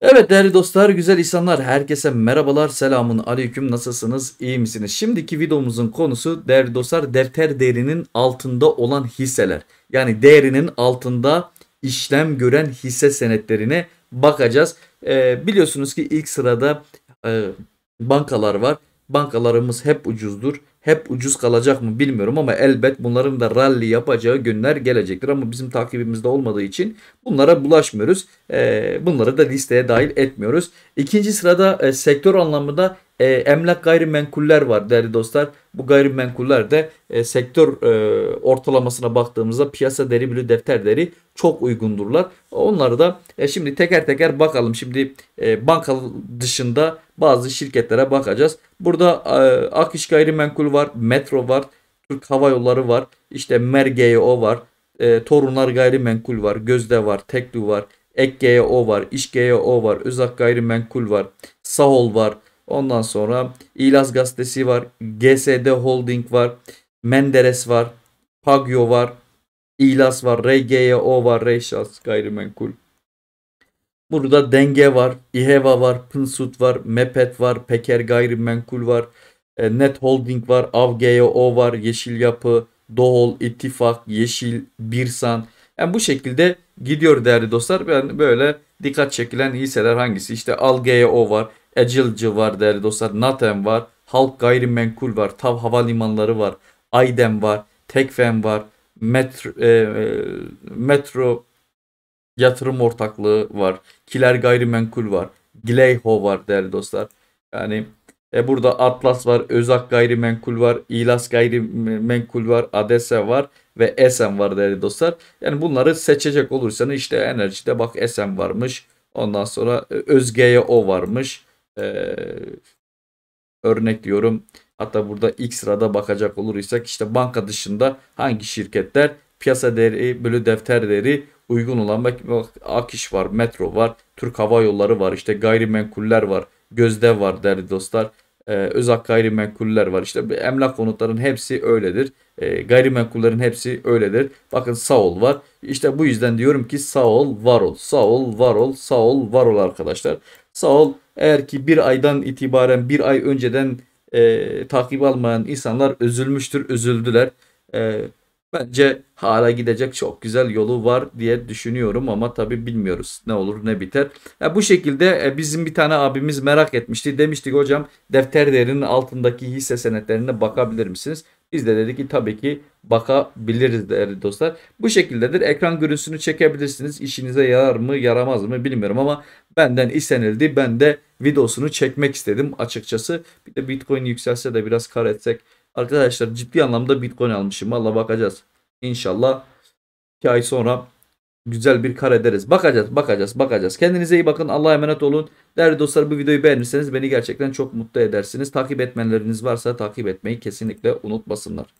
Evet değerli dostlar, güzel insanlar, herkese merhabalar, selamun aleyküm, nasılsınız, iyi misiniz? Şimdiki videomuzun konusu değerli dostlar, defter değerinin altında olan hisseler. Yani değerinin altında işlem gören hisse senetlerine bakacağız. Ee, biliyorsunuz ki ilk sırada e, bankalar var. Bankalarımız hep ucuzdur hep ucuz kalacak mı bilmiyorum ama elbet bunların da rally yapacağı günler gelecektir. Ama bizim takibimizde olmadığı için bunlara bulaşmıyoruz. E, bunları da listeye dahil etmiyoruz. İkinci sırada e, sektör anlamında e, emlak gayrimenkuller var değerli dostlar. Bu gayrimenkuller de e, sektör ortalamasına baktığımızda piyasa deri bölü defter deri çok uygundurlar. Onları da şimdi teker teker bakalım. Şimdi banka dışında bazı şirketlere bakacağız. Burada e, Akış Gayrimenkul var, Metro var, Türk Hava Yolları var, işte Mergeo var, e, Torunlar Gayrimenkul var, Gözde var, Teklu var, ek var, i̇ş var, Özak Gayrimenkul var, Sahol var. Ondan sonra İlaz Gazetesi var, GSD Holding var, Menderes var, Pagyo var, İlaz var, RGYO var, Reşas Gayrimenkul. Burada denge var, İHEVA var, Pınsut var, MEPET var, Peker Gayrimenkul var, e, Net Holding var, AVGO var, Yeşil Yapı, Doğol, İttifak, Yeşil, Birsan. Yani bu şekilde gidiyor değerli dostlar. yani böyle dikkat çekilen hisseler hangisi? İşte ALGO var, Agilci var değerli dostlar, Natem var, Halk Gayrimenkul var, Tav Havalimanları var, Aydem var, Tekfen var, Metro, e, e Metro yatırım ortaklığı var. Kiler gayrimenkul var. Gleyho var değerli dostlar. Yani e burada Atlas var, Özak gayrimenkul var, İlas gayrimenkul var, Adese var ve Esen var değerli dostlar. Yani bunları seçecek olursanız işte enerjide bak Esen varmış. Ondan sonra e, Özge'ye o varmış. Ee, örnek diyorum. Hatta burada ilk sırada bakacak olursak işte banka dışında hangi şirketler piyasa değeri bölü defter değeri uygun olan bak, bak Akiş var, Metro var, Türk Hava Yolları var, işte gayrimenkuller var, Gözde var değerli dostlar. Ee, özak gayrimenkuller var. İşte emlak konutların hepsi öyledir. Ee, gayrimenkullerin hepsi öyledir. Bakın Saol var. İşte bu yüzden diyorum ki Saol var ol. Saol var ol. Saol var ol arkadaşlar. Saol eğer ki bir aydan itibaren bir ay önceden e, takip almayan insanlar üzülmüştür, üzüldüler. E, Bence hala gidecek çok güzel yolu var diye düşünüyorum ama tabii bilmiyoruz ne olur ne biter. Ya bu şekilde e, bizim bir tane abimiz merak etmişti. Demiştik hocam defter değerinin altındaki hisse senetlerine bakabilir misiniz? Biz de dedik ki tabii ki bakabiliriz değerli dostlar. Bu şekildedir. Ekran görüntüsünü çekebilirsiniz. İşinize yarar mı yaramaz mı bilmiyorum ama benden istenildi. Ben de videosunu çekmek istedim açıkçası. Bir de Bitcoin yükselse de biraz kar etsek Arkadaşlar ciddi anlamda Bitcoin almışım. Valla bakacağız. İnşallah 2 ay sonra güzel bir kar ederiz. Bakacağız, bakacağız, bakacağız. Kendinize iyi bakın. Allah'a emanet olun. Değerli dostlar bu videoyu beğenirseniz beni gerçekten çok mutlu edersiniz. Takip etmenleriniz varsa takip etmeyi kesinlikle unutmasınlar.